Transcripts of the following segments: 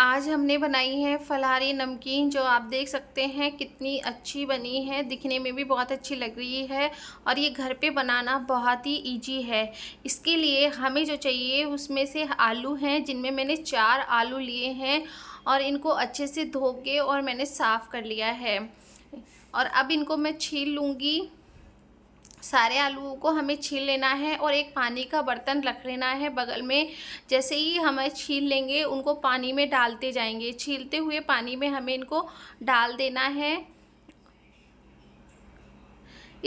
आज हमने बनाई है फलहारी नमकीन जो आप देख सकते हैं कितनी अच्छी बनी है दिखने में भी बहुत अच्छी लग रही है और ये घर पे बनाना बहुत ही इजी है इसके लिए हमें जो चाहिए उसमें से आलू हैं जिनमें मैंने चार आलू लिए हैं और इनको अच्छे से धो के और मैंने साफ़ कर लिया है और अब इनको मैं छील लूँगी सारे आलूओं को हमें छील लेना है और एक पानी का बर्तन रख लेना है बगल में जैसे ही हमें छील लेंगे उनको पानी में डालते जाएंगे छीलते हुए पानी में हमें इनको डाल देना है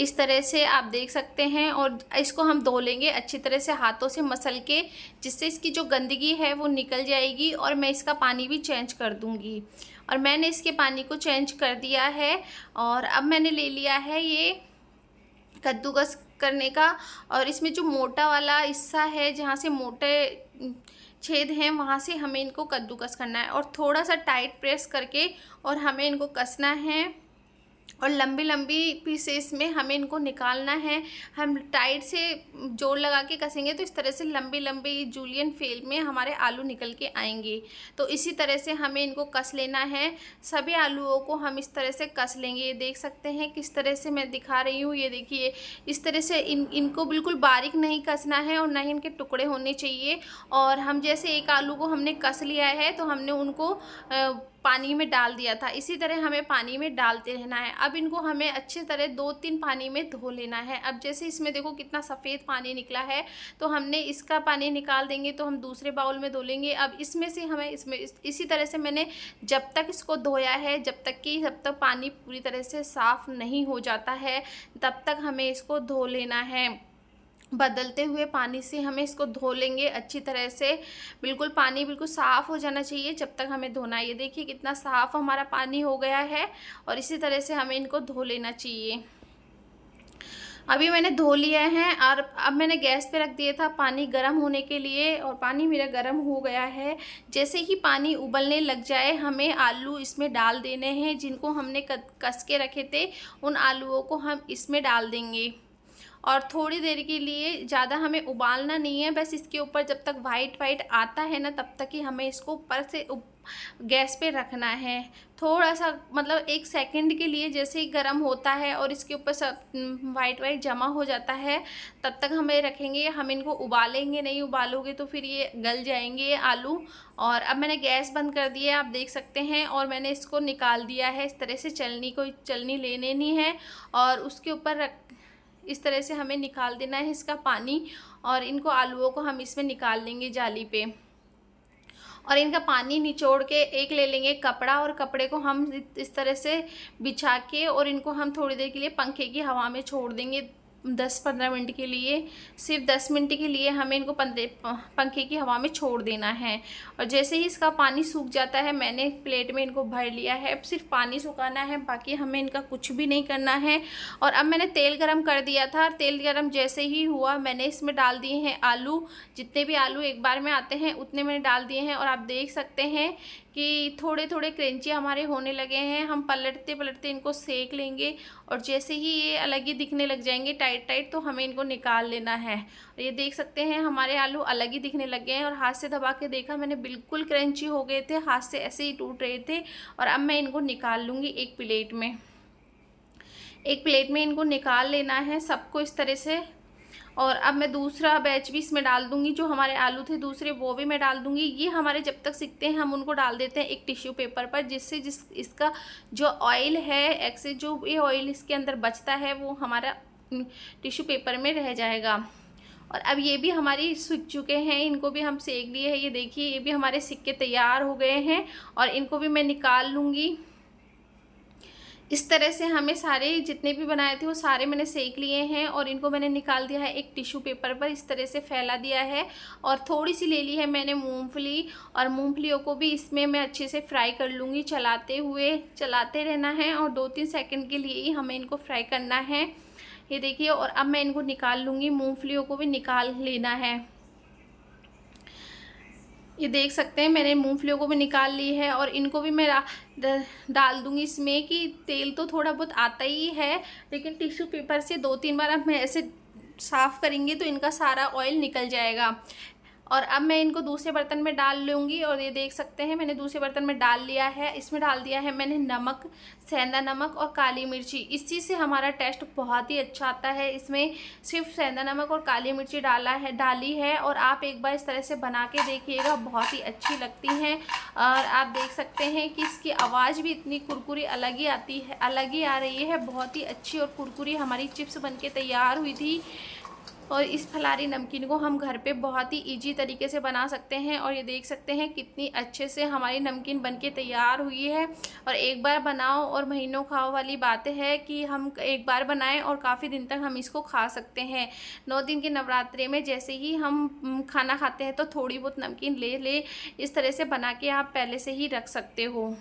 इस तरह से आप देख सकते हैं और इसको हम धो लेंगे अच्छी तरह से हाथों से मसल के जिससे इसकी जो गंदगी है वो निकल जाएगी और मैं इसका पानी भी चेंज कर दूँगी और मैंने इसके पानी को चेंज कर दिया है और अब मैंने ले लिया है ये कद्दूकस करने का और इसमें जो मोटा वाला हिस्सा है जहाँ से मोटे छेद हैं वहाँ से हमें इनको कद्दूकस करना है और थोड़ा सा टाइट प्रेस करके और हमें इनको कसना है और लंबी लंबी पीसेस में हमें इनको निकालना है हम टाइट से जोड़ लगा के कसेंगे तो इस तरह से लंबी लंबी जूलियन फेल में हमारे आलू निकल के आएंगे तो इसी तरह से हमें इनको कस लेना है सभी आलूओं को हम इस तरह से कस लेंगे ये देख सकते हैं किस तरह से मैं दिखा रही हूँ ये देखिए इस तरह से इन इनको बिल्कुल बारीक नहीं कसना है और ना ही इनके टुकड़े होने चाहिए और हम जैसे एक आलू को हमने कस लिया है तो हमने उनको आ, पानी में डाल दिया था इसी तरह हमें पानी में डालते रहना है अब इनको हमें अच्छे तरह दो तीन पानी में धो लेना है अब जैसे इसमें देखो कितना सफ़ेद पानी निकला है तो हमने इसका पानी निकाल देंगे तो हम दूसरे बाउल में धो लेंगे अब इसमें से हमें इसमें इस, इसी तरह से मैंने जब तक इसको धोया है जब तक कि जब तक पानी पूरी तरह से साफ़ नहीं हो जाता है तब तक हमें इसको धो लेना है बदलते हुए पानी से हमें इसको धो लेंगे अच्छी तरह से बिल्कुल पानी बिल्कुल साफ़ हो जाना चाहिए जब तक हमें धोना ये देखिए कितना साफ़ हमारा पानी हो गया है और इसी तरह से हमें इनको धो लेना चाहिए अभी मैंने धो लिए हैं और अब मैंने गैस पे रख दिया था पानी गर्म होने के लिए और पानी मेरा गर्म हो गया है जैसे ही पानी उबलने लग जाए हमें आलू इसमें डाल देने हैं जिनको हमने कस के रखे थे उन आलूओं को हम इसमें डाल देंगे और थोड़ी देर के लिए ज़्यादा हमें उबालना नहीं है बस इसके ऊपर जब तक वाइट वाइट आता है ना तब तक ही हमें इसको ऊपर से उप, गैस पे रखना है थोड़ा सा मतलब एक सेकंड के लिए जैसे ही गर्म होता है और इसके ऊपर सब वाइट वाइट जमा हो जाता है तब तक हमें रखेंगे हम इनको उबालेंगे नहीं उबालोगे तो फिर ये गल जाएंगे आलू और अब मैंने गैस बंद कर दिया है आप देख सकते हैं और मैंने इसको निकाल दिया है इस तरह से चलनी कोई चलनी लेने नहीं है और उसके ऊपर रख इस तरह से हमें निकाल देना है इसका पानी और इनको आलूओं को हम इसमें निकाल लेंगे जाली पे और इनका पानी निचोड़ के एक ले लेंगे कपड़ा और कपड़े को हम इस तरह से बिछा के और इनको हम थोड़ी देर के लिए पंखे की हवा में छोड़ देंगे दस पंद्रह मिनट के लिए सिर्फ दस मिनट के लिए हमें इनको पंखे की हवा में छोड़ देना है और जैसे ही इसका पानी सूख जाता है मैंने प्लेट में इनको भर लिया है अब सिर्फ पानी सुखाना है बाकी हमें इनका कुछ भी नहीं करना है और अब मैंने तेल गरम कर दिया था और तेल गरम जैसे ही हुआ मैंने इसमें डाल दिए हैं आलू जितने भी आलू एक बार में आते हैं उतने मैंने डाल दिए हैं और आप देख सकते हैं कि थोड़े थोड़े क्रेंची हमारे होने लगे हैं हम पलटते पलटते इनको सेक लेंगे और जैसे ही ये अलग ही दिखने लग जाएंगे टाइट टाइट तो हमें इनको निकाल लेना है और ये देख सकते हैं हमारे आलू अलग ही दिखने लग गए हैं और हाथ से दबा के देखा मैंने बिल्कुल क्रेंची हो गए थे हाथ से ऐसे ही टूट रहे थे और अब मैं इनको निकाल लूँगी एक प्लेट में एक प्लेट में इनको निकाल लेना है सबको इस तरह से और अब मैं दूसरा बैच भी इसमें डाल दूंगी जो हमारे आलू थे दूसरे वो भी मैं डाल दूंगी ये हमारे जब तक सीखते हैं हम उनको डाल देते हैं एक टिश्यू पेपर पर जिससे जिस इसका जो ऑयल है एक्से जो भी ऑयल इसके अंदर बचता है वो हमारा टिश्यू पेपर में रह जाएगा और अब ये भी हमारी सूख चुके हैं इनको भी हम सेक लिए हैं ये देखिए ये भी हमारे सिक्के तैयार हो गए हैं और इनको भी मैं निकाल लूँगी इस तरह से हमें सारे जितने भी बनाए थे वो सारे मैंने सेक लिए हैं और इनको मैंने निकाल दिया है एक टिश्यू पेपर पर इस तरह से फैला दिया है और थोड़ी सी ले ली है मैंने मूंगफली और मूंगफलियों को भी इसमें मैं अच्छे से फ्राई कर लूँगी चलाते हुए चलाते रहना है और दो तीन सेकेंड के लिए ही हमें इनको फ्राई करना है ये देखिए और अब मैं इनको निकाल लूँगी मूँगफलियों को भी निकाल लेना है ये देख सकते हैं मैंने मूंगफलियों को भी निकाल ली है और इनको भी मैं डाल दूंगी इसमें कि तेल तो थोड़ा बहुत आता ही है लेकिन टिश्यू पेपर से दो तीन बार हम ऐसे साफ़ करेंगे तो इनका सारा ऑयल निकल जाएगा और अब मैं इनको दूसरे बर्तन में डाल लूँगी और ये देख सकते हैं मैंने दूसरे बर्तन में डाल लिया है इसमें डाल दिया है मैंने नमक सेंधा नमक और काली मिर्ची इस चीज़ से हमारा टेस्ट बहुत ही अच्छा आता है इसमें सिर्फ सेंधा नमक और काली मिर्ची डाला है डाली है और आप एक बार इस तरह से बना के देखिएगा बहुत ही अच्छी लगती हैं और आप देख सकते हैं कि इसकी आवाज़ भी इतनी कुरकुरी अलग ही आती है अलग ही आ रही है बहुत ही अच्छी और कुरकुरी हमारी चिप्स बन के तैयार हुई थी और इस फलारी नमकीन को हम घर पे बहुत ही इजी तरीके से बना सकते हैं और ये देख सकते हैं कितनी अच्छे से हमारी नमकीन बनके तैयार हुई है और एक बार बनाओ और महीनों खाओ वाली बात है कि हम एक बार बनाएं और काफ़ी दिन तक हम इसको खा सकते हैं नौ दिन के नवरात्रे में जैसे ही हम खाना खाते हैं तो थोड़ी बहुत नमकीन ले ले इस तरह से बना के आप पहले से ही रख सकते हो